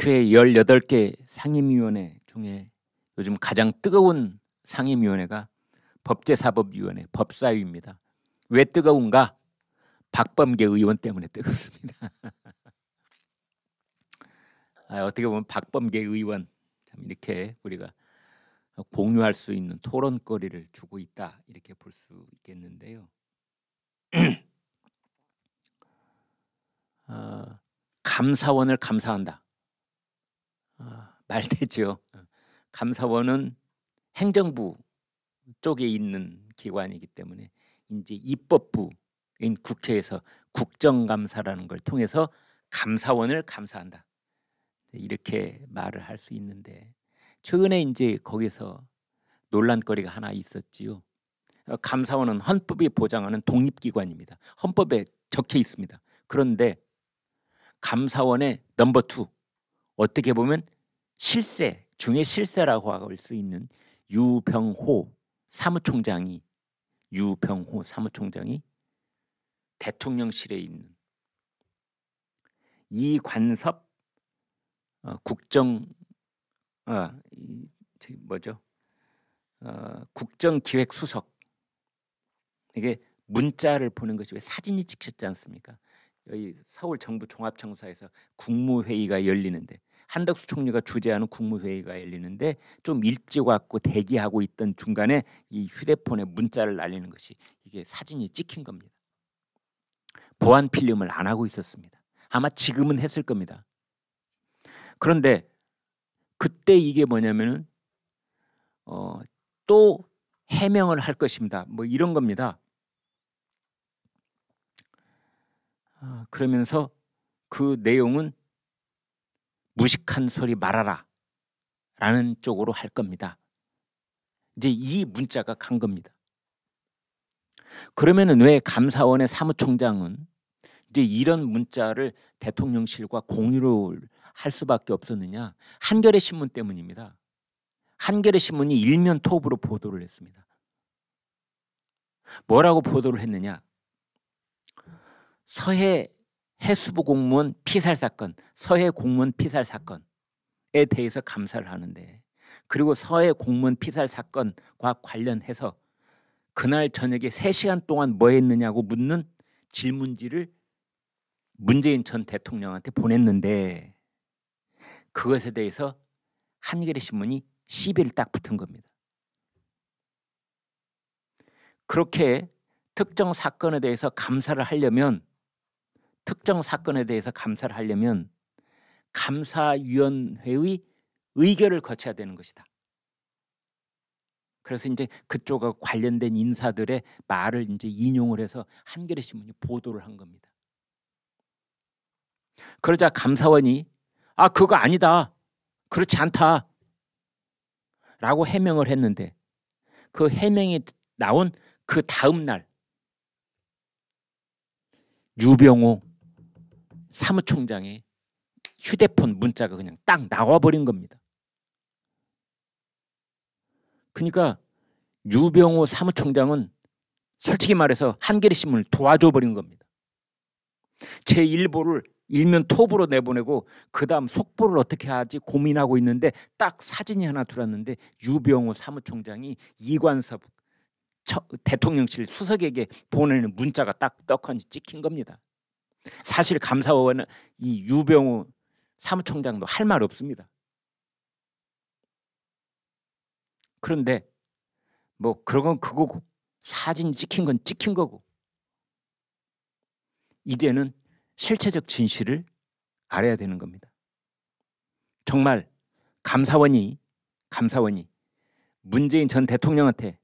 국회 18개 상임위원회 중에 요즘 가장 뜨거운 상임위원회가 법제사법위원회 법사위입니다. 왜 뜨거운가? 박범계 의원 때문에 뜨겁습니다. 아, 어떻게 보면 박범계 의원 참 이렇게 우리가 공유할 수 있는 토론거리를 주고 있다 이렇게 볼 수 있겠는데요. 어, 감사원을 감사한다. 아, 말대죠. 감사원은 행정부 쪽에 있는 기관이기 때문에 이제 입법부인 국회에서 국정감사라는 걸 통해서 감사원을 감사한다. 이렇게 말을 할 수 있는데 최근에 이제 거기서 논란거리가 하나 있었지요. 감사원은 헌법이 보장하는 독립기관입니다. 헌법에 적혀 있습니다. 그런데 감사원의 넘버 투 어떻게 보면 실세 중의 실세라고 할 수 있는 유병호 사무총장이 유병호 사무총장이 대통령실에 있는 이관섭 어, 국정 아, 이, 뭐죠 어, 국정기획수석 이게 문자를 보는 것이 왜 사진이 찍혔지 않습니까? 여기 서울 정부 종합청사에서 국무회의가 열리는데 한덕수 총리가 주재하는 국무회의가 열리는데 좀 일찍 왔고 대기하고 있던 중간에 이 휴대폰에 문자를 날리는 것이 이게 사진이 찍힌 겁니다. 보안 필름을 안 하고 있었습니다. 아마 지금은 했을 겁니다. 그런데 그때 이게 뭐냐면은 어, 또 해명을 할 것입니다. 뭐 이런 겁니다. 어, 그러면서 그 내용은 무식한 소리 말아라 라는 쪽으로 할 겁니다. 이제 이 문자가 간 겁니다. 그러면왜 감사원의 사무총장은 이제 이런 문자를 대통령실과 공유를 할 수밖에 없었느냐? 한겨레 신문 때문입니다. 한겨레 신문이 일면 톱으로 보도를 했습니다. 뭐라고 보도를 했느냐? 서해 해수부 공무원 피살 사건, 서해 공무원 피살 사건에 대해서 감사를 하는데 그리고 서해 공무원 피살 사건과 관련해서 그날 저녁에 3시간 동안 뭐 했느냐고 묻는 질문지를 문재인 전 대통령한테 보냈는데 그것에 대해서 한겨레 신문이 시비를 딱 붙은 겁니다. 그렇게 특정 사건에 대해서 감사를 하려면 특정 사건에 대해서 감사를 하려면 감사위원회의 의결을 거쳐야 되는 것이다. 그래서 이제 그쪽과 관련된 인사들의 말을 이제 인용을 해서 한겨레 신문이 보도를 한 겁니다. 그러자 감사원이 아 그거 아니다. 그렇지 않다. 라고 해명을 했는데 그 해명이 나온 그 다음 날 유병호 사무총장의 휴대폰 문자가 그냥 딱 나와버린 겁니다. 그러니까 유병호 사무총장은 솔직히 말해서 한겨레신문을 도와줘버린 겁니다. 제 일보를 일면 톱으로 내보내고 그 다음 속보를 어떻게 하지 고민하고 있는데 딱 사진이 하나 들어왔는데 유병호 사무총장이 이관섭 대통령실 수석에게 보내는 문자가 딱 떡하니 찍힌 겁니다. 사실 감사원은 이 유병우 사무총장도 할 말 없습니다. 그런데 뭐 그런 건 그거고 사진 찍힌 건 찍힌 거고 이제는 실체적 진실을 알아야 되는 겁니다. 정말 감사원이 감사원이 문재인 전 대통령한테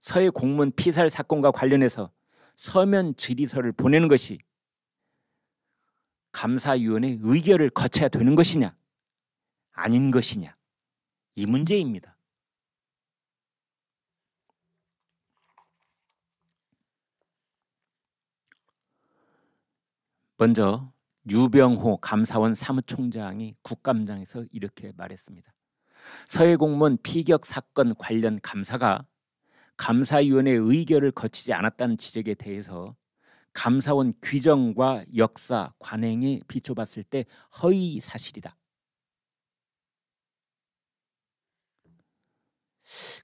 서해 공무원 피살 사건과 관련해서 서면 질의서를 보내는 것이 감사위원회 의결을 거쳐야 되는 것이냐 아닌 것이냐 이 문제입니다. 먼저 유병호 감사원 사무총장이 국감장에서 이렇게 말했습니다. 서해 공무원 피격 사건 관련 감사가 감사위원회 의결을 거치지 않았다는 지적에 대해서 감사원 규정과 역사 관행에 비춰봤을 때 허위 사실이다.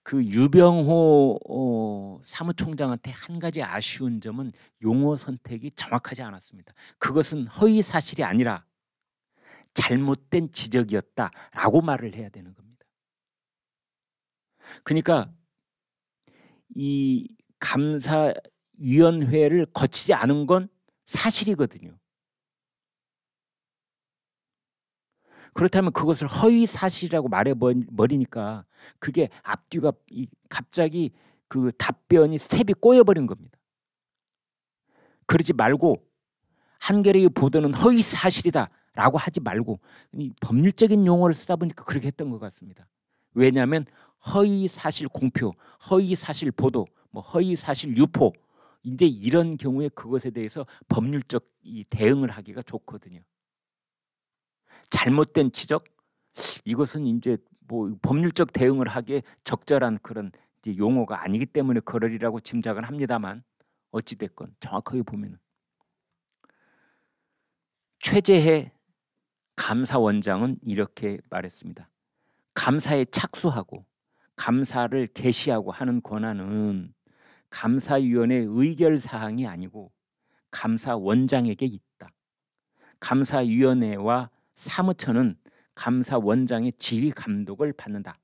그 유병호 어, 사무총장한테 한 가지 아쉬운 점은 용어 선택이 정확하지 않았습니다. 그것은 허위 사실이 아니라 잘못된 지적이었다라고 말을 해야 되는 겁니다. 그러니까 이 감사 위원회를 거치지 않은 건 사실이거든요. 그렇다면 그것을 허위 사실이라고 말해 버리니까 그게 앞뒤가 갑자기 그 답변이 스텝이 꼬여 버린 겁니다. 그러지 말고 한겨레의 보도는 허위 사실이다라고 하지 말고 법률적인 용어를 쓰다 보니까 그렇게 했던 것 같습니다. 왜냐하면 허위 사실 공표, 허위 사실 보도, 뭐 허위 사실 유포 이제 이런 경우에 그것에 대해서 법률적 대응을 하기가 좋거든요. 잘못된 지적 이것은 이제 뭐 법률적 대응을 하기에 적절한 그런 용어가 아니기 때문에 그러리라고 짐작은 합니다만 어찌 됐건 정확하게 보면 최재해 감사원장은 이렇게 말했습니다. 감사에 착수하고 감사를 개시하고 하는 권한은 감사위원회 의결 사항이 아니고 감사원장에게 있다. 감사위원회와 사무처는 감사원장의 지휘 감독을 받는다.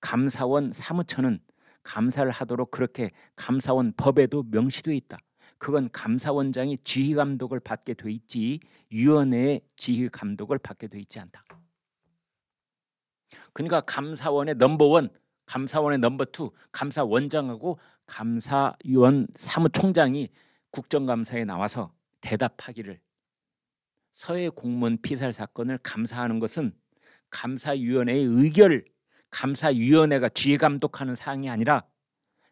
감사원 사무처는 감사를 하도록 그렇게 감사원 법에도 명시돼 있다. 그건 감사원장이 지휘 감독을 받게 돼 있지 위원회의 지휘 감독을 받게 돼 있지 않다. 그러니까 감사원의 넘버 원, 감사원의 넘버 투, 감사원장하고 감사위원 사무총장이 국정감사에 나와서 대답하기를 서해 공무원 피살 사건을 감사하는 것은 감사위원회의 의결 감사위원회가 쥐 감독하는 사항이 아니라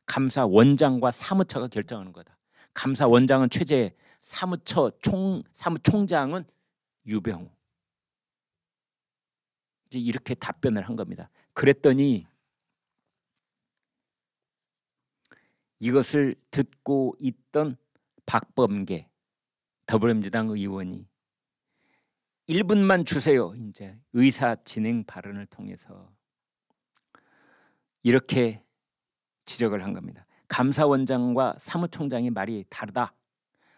감사원장과 사무처가 결정하는 거다. 감사원장은 최재, 사무처 총 사무총장은 유병우. 이제 이렇게 답변을 한 겁니다. 그랬더니 이것을 듣고 있던 박범계 더불어민주당 의원이 1분만 주세요. 이제 의사 진행 발언을 통해서 이렇게 지적을 한 겁니다. 감사원장과 사무총장의 말이 다르다.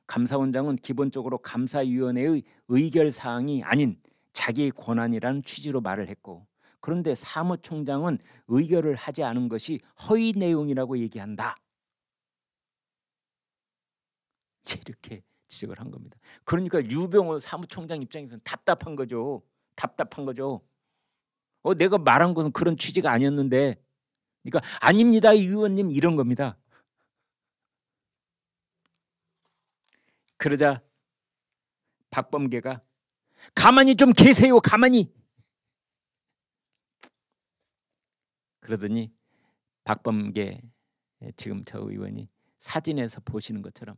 감사원장은 기본적으로 감사위원회의 의결 사항이 아닌 자기 권한이라는 취지로 말을 했고 그런데 사무총장은 의결을 하지 않은 것이 허위 내용이라고 얘기한다. 이렇게 지적을 한 겁니다. 그러니까 유병호 사무총장 입장에서는 답답한 거죠. 답답한 거죠. 어, 내가 말한 것은 그런 취지가 아니었는데, 그러니까 아닙니다, 의원님 이런 겁니다. 그러자 박범계가 가만히 좀 계세요, 가만히. 그러더니 박범계 지금 저 의원이 사진에서 보시는 것처럼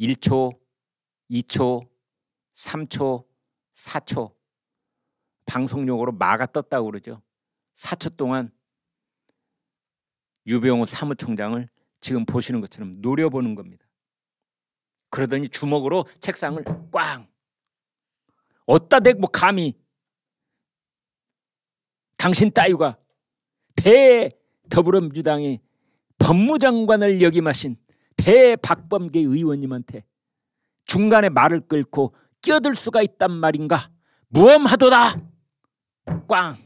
1초, 2초, 3초, 4초. 방송용으로 마가 떴다고 그러죠. 4초 동안 유병호 사무총장을 지금 보시는 것처럼 노려보는 겁니다. 그러더니 주먹으로 책상을 꽝! 어따 대고 뭐 감히 당신 따위가 대 더불어민주당의 법무장관을 역임하신 대박범계 의원님한테 중간에 말을 끊고 끼어들 수가 있단 말인가 무엄하도다 꽝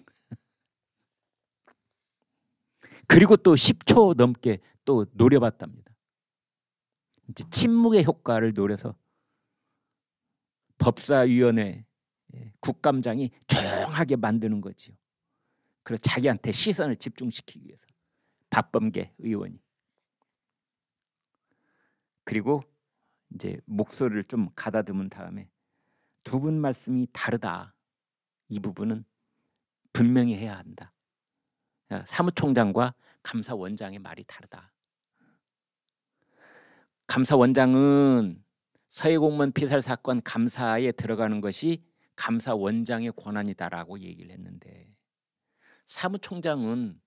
그리고 또 10초 넘게 또 노려봤답니다 이제 침묵의 효과를 노려서 법사위원회 예, 국감장이 조용하게 만드는 거지요 그래서 자기한테 시선을 집중시키기 위해서 박범계 의원이 그리고 이제 목소리를 좀 가다듬은 다음에 두 분 말씀이 다르다. 이 부분은 분명히 해야 한다. 사무총장과 감사원장의 말이 다르다. 감사원장은 서해공무원 피살 사건 감사에 들어가는 것이 감사원장의 권한이다라고 얘기를 했는데 사무총장은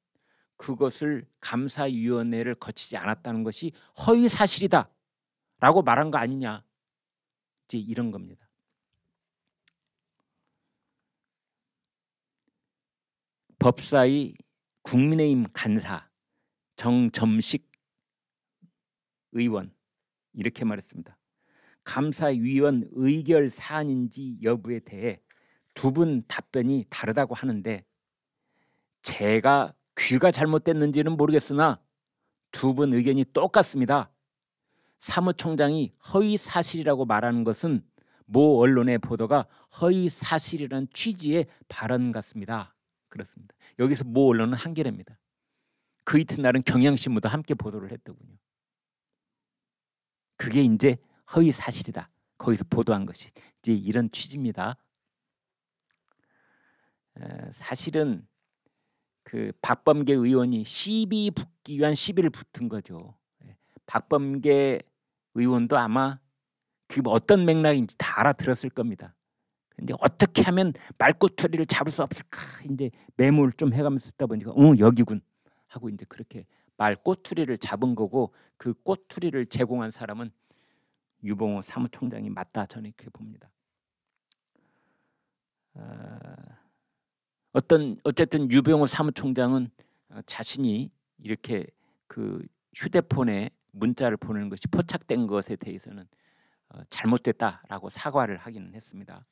그것을 감사위원회를 거치지 않았다는 것이 허위 사실이다. 라고 말한 거 아니냐 이제 이런 겁니다 법사위 국민의힘 간사 정점식 의원 이렇게 말했습니다. 감사위원 의결 사안인지 여부에 대해 두 분 답변이 다르다고 하는데 제가 귀가 잘못됐는지는 모르겠으나 두 분 의견이 똑같습니다. 사무총장이 허위 사실이라고 말하는 것은 모 언론의 보도가 허위 사실이라는 취지의 발언 같습니다. 그렇습니다. 여기서 모 언론은 한겨입니다그 이튿날은 경향신문도 함께 보도를 했더군요. 그게 이제 허위 사실이다. 거기서 보도한 것이 이제 이런 취지입니다. 사실은 그 박범계 의원이 시비 붙기 위한 시비를 붙은 거죠. 예, 박범계 의원도 아마 그 뭐 어떤 맥락인지 다 알아들었을 겁니다. 근데 어떻게 하면 말꼬투리를 잡을 수 없을까 이제 메모를 좀 해가면서 쓰다 보니까 어 여기군 하고 이제 그렇게 말꼬투리를 잡은 거고 그 꼬투리를 제공한 사람은 유봉호 사무총장이 맞다 저는 그렇게 봅니다. 아, 어, 떤 어쨌든 유봉호 사무총장은 자신이 이렇게 그 휴대폰에 문자를 보내는 것이 포착된 것에 대해서는 어, 잘못됐다라고 사과를 하기는 했습니다.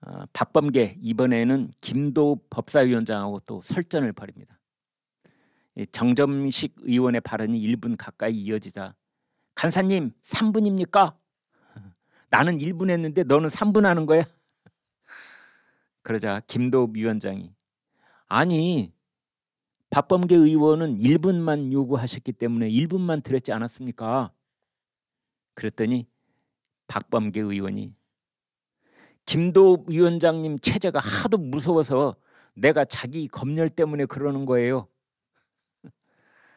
어, 박범계 이번에는 김도 법사위원장하고 또 설전을 벌입니다. 정점식 의원의 발언이 1분 가까이 이어지자 간사님 3분입니까? 나는 1분 했는데 너는 3분 하는 거야? 그러자 김도 위원장이 아니 박범계 의원은 1분만 요구하셨기 때문에 1분만 드렸지 않았습니까? 그랬더니 박범계 의원이 김도 위원장님 체제가 하도 무서워서 내가 자기 검열 때문에 그러는 거예요.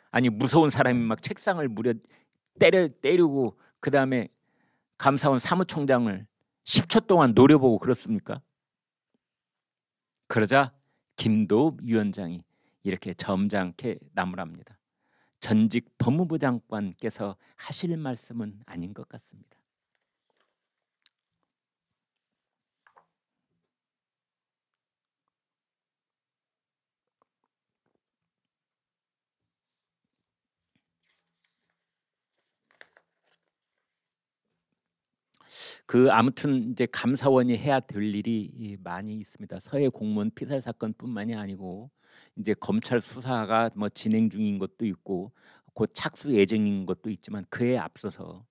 아니 무서운 사람이 막 책상을 무려 때려 때리고 그 다음에 감사원 사무총장을 10초 동안 노려보고 그렇습니까? 그러자 김도읍 위원장이 이렇게 점잖게 나무랍니다. 전직 법무부 장관께서 하실 말씀은 아닌 것 같습니다. 그 아무튼 이제 감사원이 해야 될 일이 많이 있습니다. 서해 공무원 피살 사건뿐만이 아니고 이제 검찰 수사가 뭐 진행 중인 것도 있고 곧 착수 예정인 것도 있지만 그에 앞서서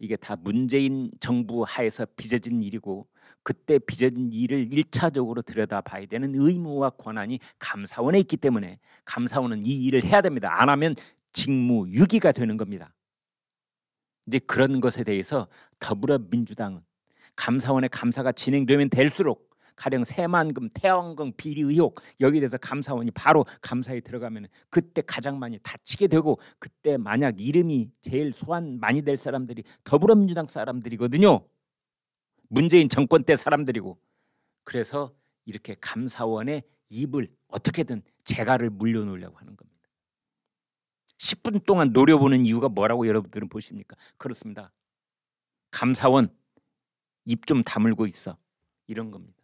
이게 다 문재인 정부 하에서 빚어진 일이고 그때 빚어진 일을 일차적으로 들여다봐야 되는 의무와 권한이 감사원에 있기 때문에 감사원은 이 일을 해야 됩니다. 안 하면 직무유기가 되는 겁니다. 이제 그런 것에 대해서 더불어민주당은 감사원의 감사가 진행되면 될수록 가령 새만금, 태왕금 비리 의혹 여기 에 대해서 감사원이 바로 감사에 들어가면 그때 가장 많이 다치게 되고 그때 만약 이름이 제일 소환 많이 될 사람들이 더불어민주당 사람들이거든요. 문재인 정권 때 사람들이고 그래서 이렇게 감사원의 입을 어떻게든 재갈을 물려놓으려고 하는 겁니다. 10분 동안 노려보는 이유가 뭐라고 여러분들은 보십니까? 그렇습니다. 감사원 입 좀 다물고 있어. 이런 겁니다.